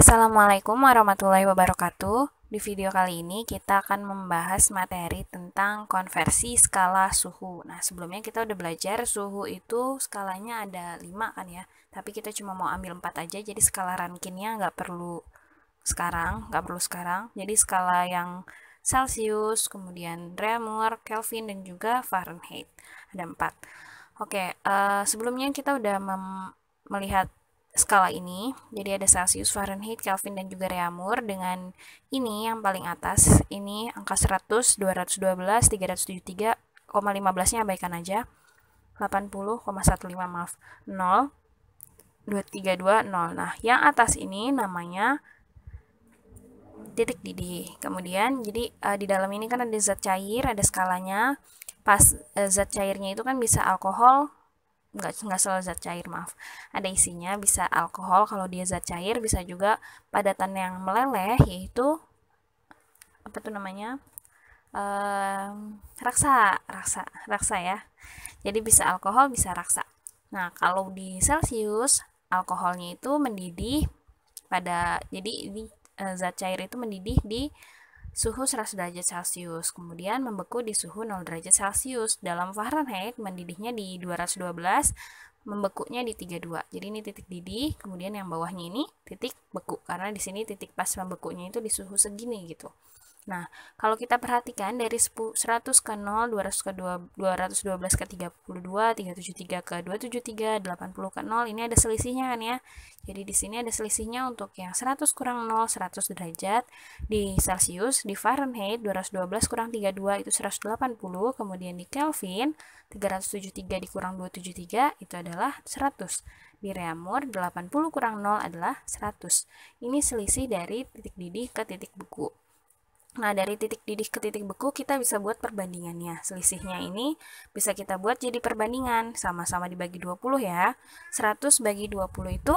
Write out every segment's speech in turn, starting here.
Assalamualaikum warahmatullahi wabarakatuh. Di video kali ini kita akan membahas materi tentang konversi skala suhu. Nah, sebelumnya kita udah belajar suhu itu skalanya ada 5 kan ya. Tapi kita cuma mau ambil 4 aja, jadi skala Rankinnya nggak perlu sekarang, nggak perlu sekarang. Jadi skala yang Celsius, kemudian Reaumur, Kelvin, dan juga Fahrenheit. Ada 4. Oke, uh, sebelumnya kita udah melihat skala ini. Jadi ada Celsius, Fahrenheit, Kelvin, dan juga Reamur. Dengan ini yang paling atas, ini angka 100, 212, 373, 15 nya abaikan aja. 80,15 maaf, 0, 232 0 Nah, yang atas ini namanya titik didih. Kemudian, jadi uh, di dalam ini kan ada zat cair, ada skalanya. Pas uh, zat cairnya itu kan bisa alkohol, nggak nggak selalu zat cair maaf ada isinya bisa alkohol kalau dia zat cair bisa juga padatan yang meleleh yaitu apa tuh namanya ehm, raksa raksa raksa ya jadi bisa alkohol bisa raksa nah kalau di celcius alkoholnya itu mendidih pada jadi di, eh, zat cair itu mendidih di suhu 100 derajat Celcius, kemudian membeku di suhu 0 derajat Celcius. Dalam Fahrenheit, mendidihnya di 212, membekunya di 32. Jadi ini titik didih, kemudian yang bawahnya ini titik beku karena di sini titik pas membekunya itu di suhu segini gitu. Nah, kalau kita perhatikan dari 100 ke 0, 200 ke 2, 212 ke 32, 373 ke 273, 80 ke 0, ini ada selisihnya kan ya. Jadi di sini ada selisihnya untuk yang 100 kurang 0, 100 derajat di Celcius, di Fahrenheit 212 kurang 32 itu 180, kemudian di Kelvin 373 dikurang 273 itu adalah 100. Di Reamur 80 kurang 0 adalah 100. Ini selisih dari titik didih ke titik buku. Nah, dari titik didih ke titik beku kita bisa buat perbandingannya. Selisihnya ini bisa kita buat jadi perbandingan. Sama-sama dibagi 20 ya. 100 bagi 20 itu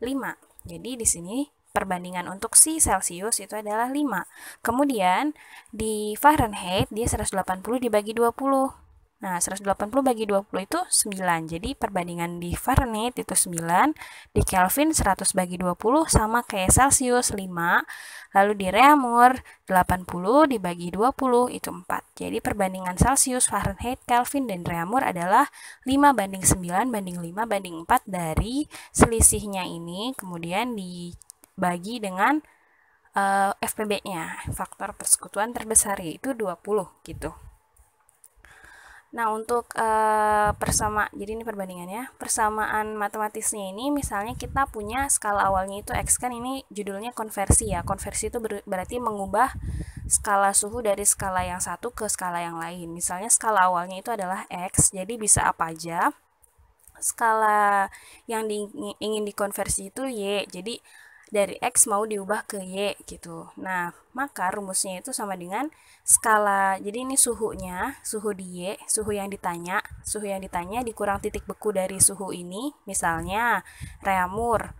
5. Jadi di sini perbandingan untuk si Celsius itu adalah 5. Kemudian di Fahrenheit dia 180 dibagi 20. Nah, 180 bagi 20 itu 9. Jadi perbandingan di Fahrenheit itu 9, di Kelvin 100 bagi 20 sama kayak Celsius 5, lalu di Reamur 80 dibagi 20 itu 4. Jadi perbandingan Celsius, Fahrenheit, Kelvin dan Reamur adalah 5 banding 9 banding 5 banding 4 dari selisihnya ini kemudian dibagi dengan uh, eh, FPB-nya, faktor persekutuan terbesar yaitu 20 gitu. Nah, untuk e, persama jadi ini perbandingannya. Persamaan matematisnya ini misalnya kita punya skala awalnya itu x kan ini judulnya konversi ya. Konversi itu ber, berarti mengubah skala suhu dari skala yang satu ke skala yang lain. Misalnya skala awalnya itu adalah x, jadi bisa apa aja skala yang di, ingin dikonversi itu Y. Jadi dari X mau diubah ke Y gitu. Nah, maka rumusnya itu sama dengan skala. Jadi ini suhunya, suhu di Y, suhu yang ditanya, suhu yang ditanya dikurang titik beku dari suhu ini, misalnya reamur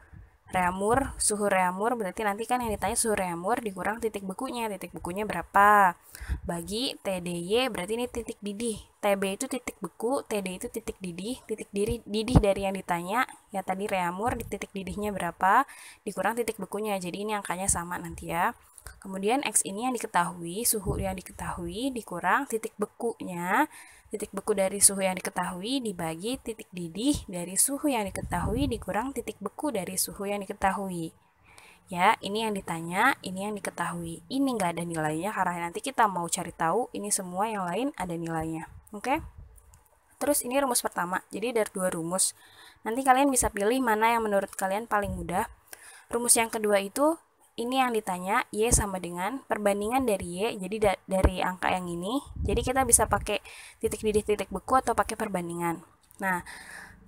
reamur, suhu reamur berarti nanti kan yang ditanya suhu reamur dikurang titik bekunya, titik bekunya berapa? Bagi TDY berarti ini titik didih. TB itu titik beku, TD itu titik didih, titik diri, didih dari yang ditanya, ya tadi reamur di titik didihnya berapa, dikurang titik bekunya. Jadi ini angkanya sama nanti ya. Kemudian X ini yang diketahui, suhu yang diketahui dikurang titik bekunya, titik beku dari suhu yang diketahui dibagi titik didih dari suhu yang diketahui dikurang titik beku dari suhu yang diketahui. Ya, ini yang ditanya, ini yang diketahui. Ini nggak ada nilainya karena nanti kita mau cari tahu ini semua yang lain ada nilainya. Oke? Okay? Terus ini rumus pertama, jadi dari dua rumus. Nanti kalian bisa pilih mana yang menurut kalian paling mudah. Rumus yang kedua itu ini yang ditanya Y sama dengan perbandingan dari Y jadi da dari angka yang ini jadi kita bisa pakai titik didih titik beku atau pakai perbandingan nah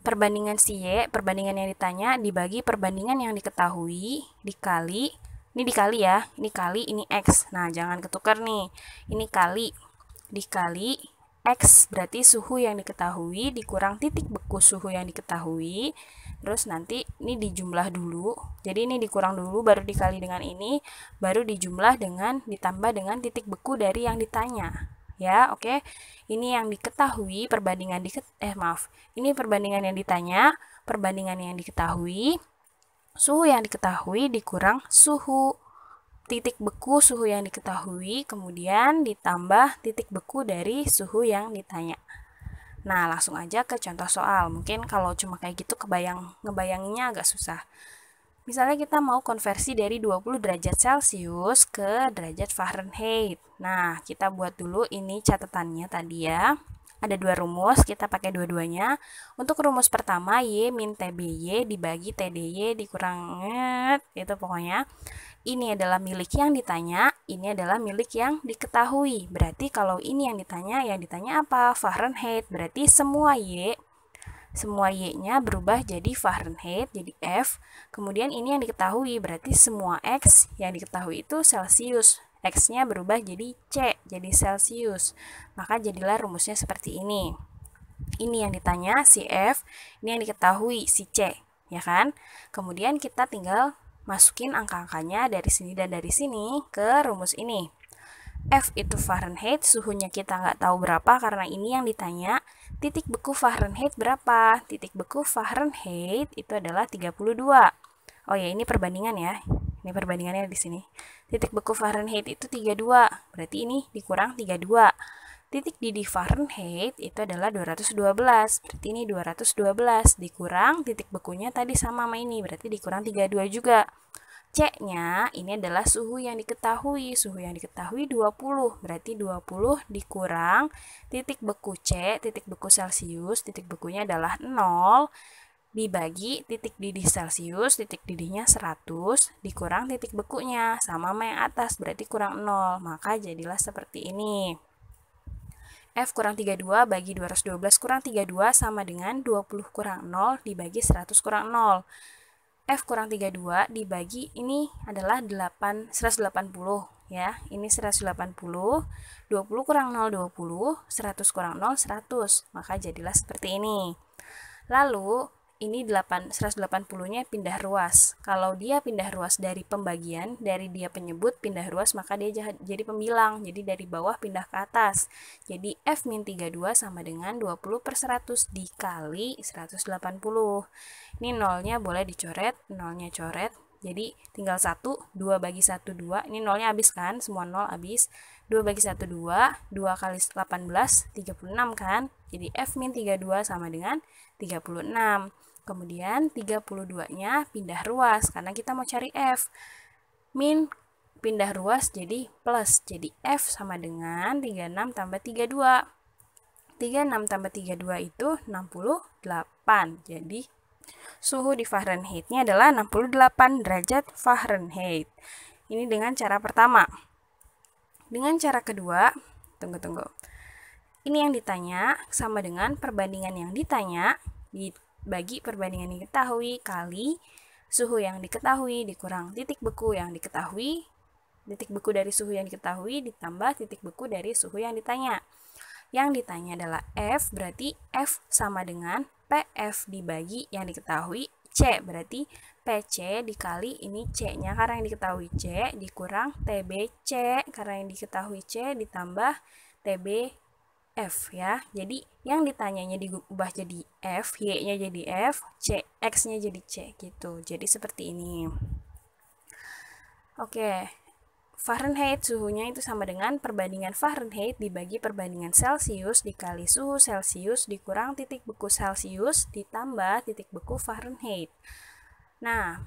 perbandingan si Y perbandingan yang ditanya dibagi perbandingan yang diketahui dikali ini dikali ya ini kali ini X nah jangan ketukar nih ini kali dikali X berarti suhu yang diketahui dikurang titik beku suhu yang diketahui terus nanti ini dijumlah dulu jadi ini dikurang dulu baru dikali dengan ini baru dijumlah dengan ditambah dengan titik beku dari yang ditanya ya oke okay? ini yang diketahui perbandingan di eh maaf ini perbandingan yang ditanya perbandingan yang diketahui suhu yang diketahui dikurang suhu titik beku suhu yang diketahui kemudian ditambah titik beku dari suhu yang ditanya Nah, langsung aja ke contoh soal. Mungkin kalau cuma kayak gitu kebayang ngebayanginnya agak susah. Misalnya kita mau konversi dari 20 derajat Celcius ke derajat Fahrenheit. Nah, kita buat dulu ini catatannya tadi ya ada dua rumus, kita pakai dua-duanya. Untuk rumus pertama, Y min TBY dibagi TDY dikurang itu pokoknya. Ini adalah milik yang ditanya, ini adalah milik yang diketahui. Berarti kalau ini yang ditanya, yang ditanya apa? Fahrenheit, berarti semua Y semua Y-nya berubah jadi Fahrenheit, jadi F. Kemudian ini yang diketahui, berarti semua X yang diketahui itu Celsius. X-nya berubah jadi C, jadi Celsius. Maka jadilah rumusnya seperti ini. Ini yang ditanya si F, ini yang diketahui si C, ya kan? Kemudian kita tinggal masukin angka-angkanya dari sini dan dari sini ke rumus ini. F itu Fahrenheit, suhunya kita nggak tahu berapa karena ini yang ditanya. Titik beku Fahrenheit berapa? Titik beku Fahrenheit itu adalah 32. Oh ya, ini perbandingan ya. Ini perbandingannya di sini. Titik beku Fahrenheit itu 32, berarti ini dikurang 32. Titik di Fahrenheit itu adalah 212, berarti ini 212 dikurang titik bekunya tadi sama sama ini, berarti dikurang 32 juga. C-nya ini adalah suhu yang diketahui. Suhu yang diketahui 20, berarti 20 dikurang titik beku C, titik beku Celcius, titik bekunya adalah 0 dibagi titik didih Celcius, titik didihnya 100, dikurang titik bekunya, sama sama yang atas, berarti kurang 0, maka jadilah seperti ini. F kurang 32 bagi 212 kurang 32 sama dengan 20 kurang 0 dibagi 100 kurang 0. F kurang 32 dibagi ini adalah 8, 180 ya. Ini 180, 20 kurang 0 20, 100 kurang 0 100. Maka jadilah seperti ini. Lalu ini 180-nya pindah ruas. Kalau dia pindah ruas dari pembagian, dari dia penyebut pindah ruas, maka dia jadi pembilang. Jadi dari bawah pindah ke atas. Jadi F-32 sama dengan 20 per 100 dikali 180. Ini nolnya boleh dicoret, nolnya coret. Jadi tinggal 1, 2 bagi 1, 2. Ini nolnya habis kan? Semua nol habis. 2 bagi 1, 2. 2 kali 18, 36 kan? Jadi F-32 sama dengan 36. Kemudian 32-nya pindah ruas karena kita mau cari F. Min pindah ruas jadi plus. Jadi F sama dengan 36 tambah 32. 36 tambah 32 itu 68. Jadi suhu di Fahrenheit-nya adalah 68 derajat Fahrenheit. Ini dengan cara pertama. Dengan cara kedua, tunggu-tunggu. Ini yang ditanya sama dengan perbandingan yang ditanya gitu bagi perbandingan yang diketahui kali suhu yang diketahui dikurang titik beku yang diketahui titik beku dari suhu yang diketahui ditambah titik beku dari suhu yang ditanya. Yang ditanya adalah F, berarti F sama dengan PF dibagi yang diketahui C, berarti PC dikali ini C-nya karena yang diketahui C dikurang TBC karena yang diketahui C ditambah TB F ya. Jadi yang ditanyanya diubah jadi F, Y-nya jadi F, C, X-nya jadi C gitu. Jadi seperti ini. Oke. Fahrenheit suhunya itu sama dengan perbandingan Fahrenheit dibagi perbandingan Celsius dikali suhu Celsius dikurang titik beku Celsius ditambah titik beku Fahrenheit. Nah,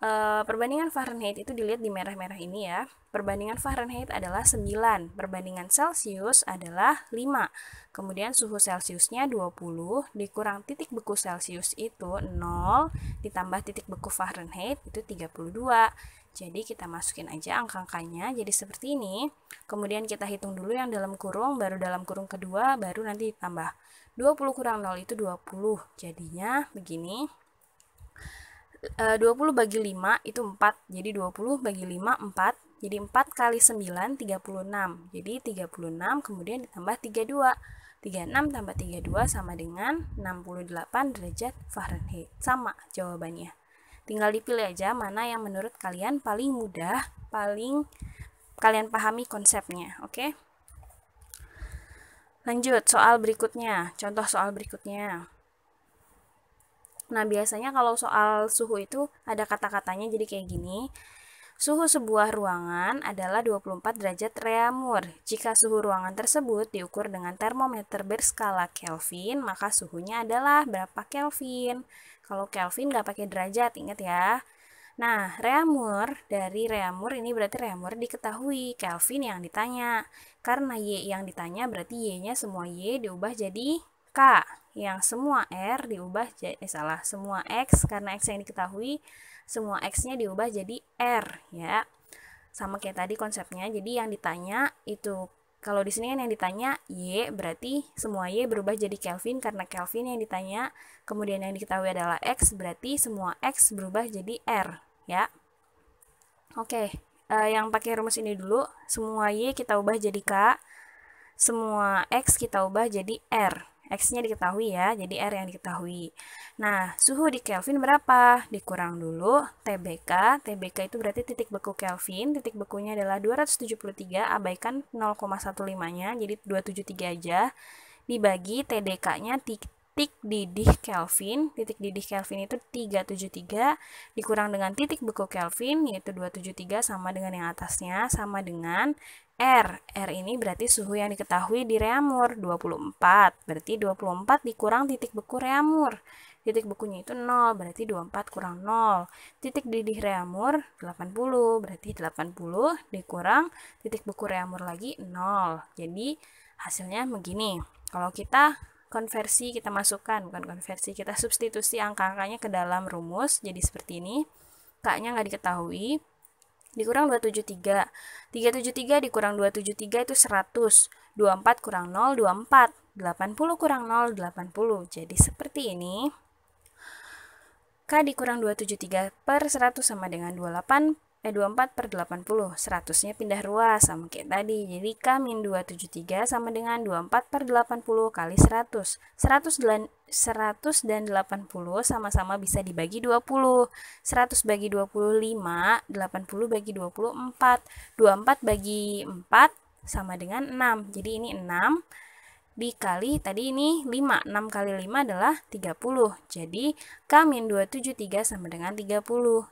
Eh, perbandingan Fahrenheit itu dilihat di merah-merah ini ya. Perbandingan Fahrenheit adalah 9, perbandingan Celcius adalah 5. Kemudian suhu Celciusnya 20 dikurang titik beku Celcius itu 0 ditambah titik beku Fahrenheit itu 32. Jadi kita masukin aja angka-angkanya jadi seperti ini. Kemudian kita hitung dulu yang dalam kurung, baru dalam kurung kedua, baru nanti ditambah. 20 kurang 0 itu 20. Jadinya begini. 20 eh, bagi 5 itu 4. Jadi 20 bagi 5 4. Jadi 4 kali 9 36. Jadi 36 kemudian ditambah 32. 36 tambah 32 sama dengan 68 derajat Fahrenheit. Sama jawabannya. Tinggal dipilih aja mana yang menurut kalian paling mudah, paling kalian pahami konsepnya, oke? Okay? Lanjut, soal berikutnya. Contoh soal berikutnya. Nah, biasanya kalau soal suhu itu ada kata-katanya jadi kayak gini. Suhu sebuah ruangan adalah 24 derajat Reaumur. Jika suhu ruangan tersebut diukur dengan termometer berskala Kelvin, maka suhunya adalah berapa Kelvin. Kalau Kelvin nggak pakai derajat, ingat ya. Nah, Reaumur dari Reaumur ini berarti Reaumur diketahui, Kelvin yang ditanya. Karena Y yang ditanya berarti Y-nya semua Y diubah jadi K yang semua R diubah jadi eh, salah semua X karena X yang diketahui semua X-nya diubah jadi R ya sama kayak tadi konsepnya jadi yang ditanya itu kalau di sini kan yang ditanya Y berarti semua Y berubah jadi Kelvin karena Kelvin yang ditanya kemudian yang diketahui adalah X berarti semua X berubah jadi R ya oke okay. uh, eh, yang pakai rumus ini dulu semua Y kita ubah jadi K semua X kita ubah jadi R X-nya diketahui ya, jadi R yang diketahui. Nah, suhu di Kelvin berapa? Dikurang dulu TBK. TBK itu berarti titik beku Kelvin. Titik bekunya adalah 273, abaikan 0,15-nya, jadi 273 aja. Dibagi TDK-nya titik didih Kelvin. Titik didih Kelvin itu 373 dikurang dengan titik beku Kelvin yaitu 273 sama dengan yang atasnya sama dengan R. R ini berarti suhu yang diketahui di reamur 24. Berarti 24 dikurang titik beku reamur. Titik bekunya itu 0, berarti 24 kurang 0. Titik didih reamur 80, berarti 80 dikurang titik beku reamur lagi 0. Jadi hasilnya begini. Kalau kita konversi kita masukkan bukan konversi kita substitusi angka-angkanya ke dalam rumus jadi seperti ini k-nya nggak diketahui dikurang 273 373 dikurang 273 itu 100 24 kurang 0 24 80 kurang 0 80 jadi seperti ini k dikurang 273 per 100 sama dengan 28 eh 24 per 80, 100-nya pindah ruas sama kayak tadi. Jadi K min 273 sama dengan 24 per 80 kali 100. 100 dan, 100 dan 80 sama-sama bisa dibagi 20. 100 bagi 25, 80 bagi 24. 24 bagi 4 sama dengan 6. Jadi ini 6 dikali tadi ini 5. 6 kali 5 adalah 30. Jadi K-273 sama dengan 30.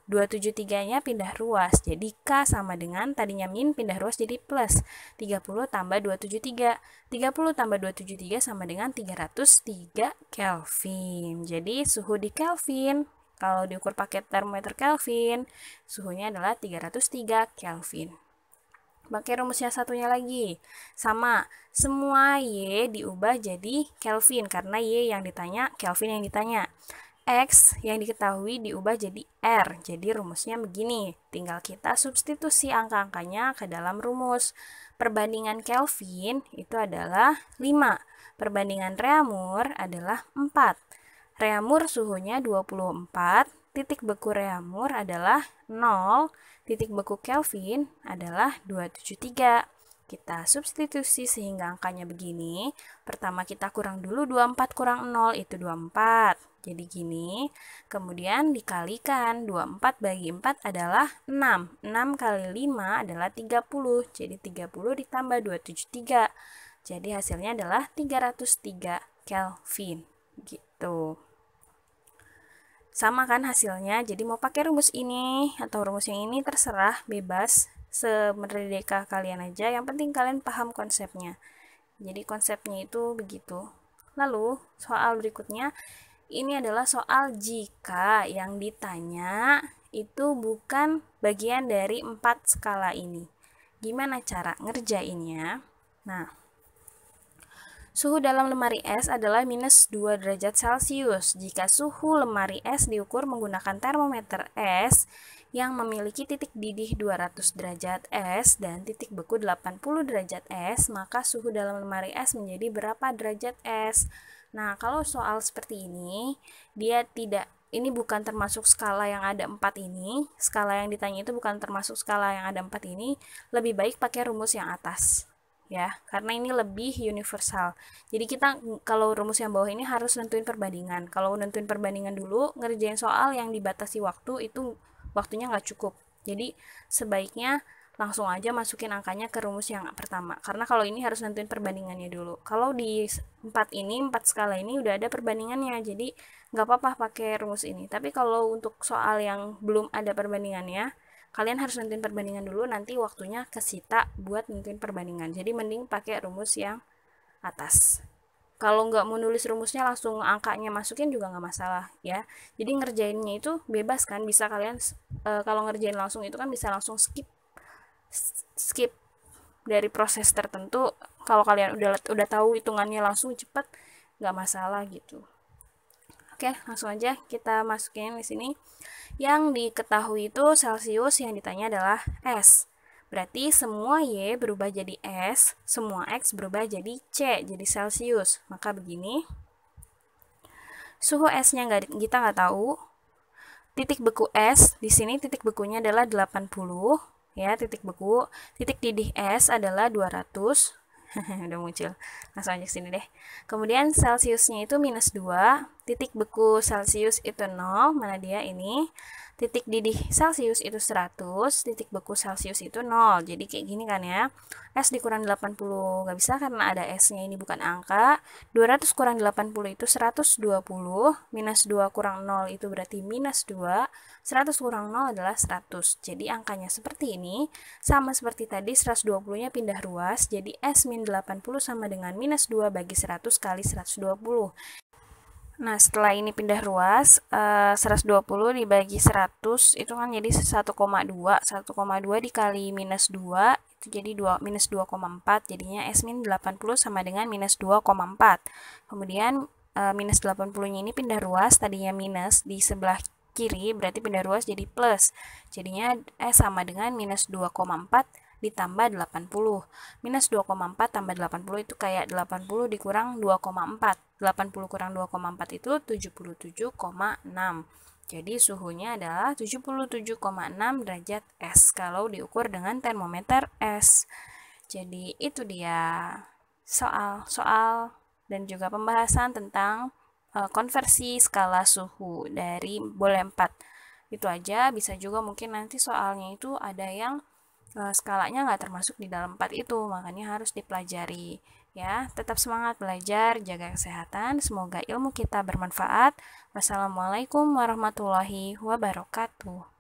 273-nya pindah ruas. Jadi K sama dengan tadinya min pindah ruas jadi plus. 30 tambah 273. 30 tambah 273 sama dengan 303 Kelvin. Jadi suhu di Kelvin kalau diukur pakai termometer Kelvin, suhunya adalah 303 Kelvin. Pakai rumusnya satunya lagi. Sama, semua Y diubah jadi Kelvin karena Y yang ditanya, Kelvin yang ditanya. X yang diketahui diubah jadi R. Jadi rumusnya begini. Tinggal kita substitusi angka-angkanya ke dalam rumus. Perbandingan Kelvin itu adalah 5. Perbandingan Reamur adalah 4. Reamur suhunya 24, titik beku Reaumur adalah 0, titik beku Kelvin adalah 273. Kita substitusi sehingga angkanya begini. Pertama kita kurang dulu 24 kurang 0 itu 24. Jadi gini. Kemudian dikalikan 24 bagi 4 adalah 6. 6 kali 5 adalah 30. Jadi 30 ditambah 273. Jadi hasilnya adalah 303 Kelvin. Gitu sama kan hasilnya jadi mau pakai rumus ini atau rumus yang ini terserah bebas semerdeka kalian aja yang penting kalian paham konsepnya jadi konsepnya itu begitu lalu soal berikutnya ini adalah soal jika yang ditanya itu bukan bagian dari empat skala ini gimana cara ngerjainnya nah Suhu dalam lemari es adalah minus 2 derajat Celcius jika suhu lemari es diukur menggunakan termometer es yang memiliki titik didih 200 derajat es dan titik beku 80 derajat es, maka suhu dalam lemari es menjadi berapa derajat es. Nah, kalau soal seperti ini, dia tidak ini bukan termasuk skala yang ada empat ini. Skala yang ditanya itu bukan termasuk skala yang ada empat ini. Lebih baik pakai rumus yang atas ya karena ini lebih universal jadi kita kalau rumus yang bawah ini harus nentuin perbandingan kalau nentuin perbandingan dulu ngerjain soal yang dibatasi waktu itu waktunya nggak cukup jadi sebaiknya langsung aja masukin angkanya ke rumus yang pertama karena kalau ini harus nentuin perbandingannya dulu kalau di empat ini empat skala ini udah ada perbandingannya jadi nggak apa-apa pakai rumus ini tapi kalau untuk soal yang belum ada perbandingannya kalian harus nentuin perbandingan dulu nanti waktunya kesita buat nentuin perbandingan jadi mending pakai rumus yang atas kalau nggak mau nulis rumusnya langsung angkanya masukin juga nggak masalah ya jadi ngerjainnya itu bebas kan bisa kalian e, kalau ngerjain langsung itu kan bisa langsung skip skip dari proses tertentu kalau kalian udah udah tahu hitungannya langsung cepat nggak masalah gitu Oke, langsung aja kita masukin di sini. Yang diketahui itu Celsius, yang ditanya adalah S. Berarti semua Y berubah jadi S, semua X berubah jadi C, jadi Celsius. Maka begini, suhu S-nya nggak, kita nggak tahu. Titik beku S, di sini titik bekunya adalah 80, ya titik beku. Titik didih S adalah 200, udah muncul langsung aja sini deh kemudian celciusnya itu minus 2 titik beku celcius itu 0 mana dia ini titik didih Celcius itu 100, titik beku Celcius itu 0. Jadi kayak gini kan ya. S dikurang 80 nggak bisa karena ada S-nya ini bukan angka. 200 kurang 80 itu 120, minus 2 kurang 0 itu berarti minus 2, 100 kurang 0 adalah 100. Jadi angkanya seperti ini, sama seperti tadi 120-nya pindah ruas, jadi S min 80 sama dengan minus 2 bagi 100 kali 120. Nah, setelah ini pindah ruas, 120 eh, dibagi 100 itu kan jadi 1,2. 1,2 dikali minus 2 itu jadi 2 minus 2,4 jadinya S min 80 sama dengan minus 2,4. Kemudian eh, minus 80-nya ini pindah ruas, tadinya minus di sebelah kiri berarti pindah ruas jadi plus. Jadinya S eh, sama dengan minus 2,4 ditambah 80. Minus 2,4 tambah 80 itu kayak 80 dikurang 2,4. 80 kurang 2,4 itu 77,6. Jadi suhunya adalah 77,6 derajat S kalau diukur dengan termometer S. Jadi itu dia soal-soal dan juga pembahasan tentang e, konversi skala suhu dari boleh 4. Itu aja, bisa juga mungkin nanti soalnya itu ada yang Eh, skalanya nggak termasuk di dalam empat itu, makanya harus dipelajari. Ya, tetap semangat belajar, jaga kesehatan. Semoga ilmu kita bermanfaat. Wassalamualaikum warahmatullahi wabarakatuh.